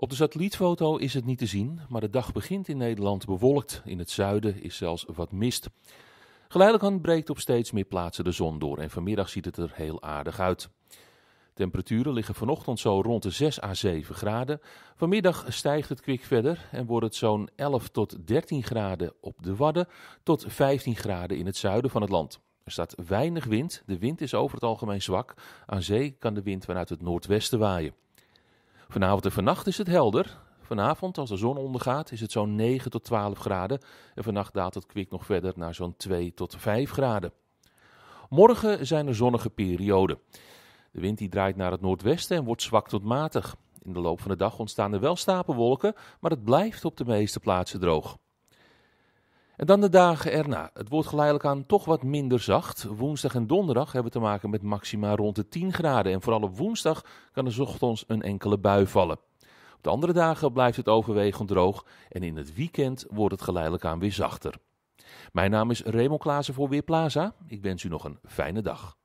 Op de satellietfoto is het niet te zien, maar de dag begint in Nederland bewolkt. In het zuiden is zelfs wat mist. Geleidelijk aan breekt op steeds meer plaatsen de zon door en vanmiddag ziet het er heel aardig uit. Temperaturen liggen vanochtend zo rond de 6 à 7 graden. Vanmiddag stijgt het kwik verder en wordt het zo'n 11 tot 13 graden op de Wadden tot 15 graden in het zuiden van het land. Er staat weinig wind, de wind is over het algemeen zwak. Aan zee kan de wind vanuit het noordwesten waaien. Vanavond en vannacht is het helder. Vanavond, als de zon ondergaat, is het zo'n 9 tot 12 graden. En vannacht daalt het kwik nog verder naar zo'n 2 tot 5 graden. Morgen zijn er zonnige perioden. De wind die draait naar het noordwesten en wordt zwak tot matig. In de loop van de dag ontstaan er wel stapelwolken, maar het blijft op de meeste plaatsen droog. En dan de dagen erna. Het wordt geleidelijk aan toch wat minder zacht. Woensdag en donderdag hebben we te maken met maxima rond de 10 graden. En vooral op woensdag kan er ochtends een enkele bui vallen. Op de andere dagen blijft het overwegend droog. En in het weekend wordt het geleidelijk aan weer zachter. Mijn naam is Raymond Klaassen voor Weerplaza. Ik wens u nog een fijne dag.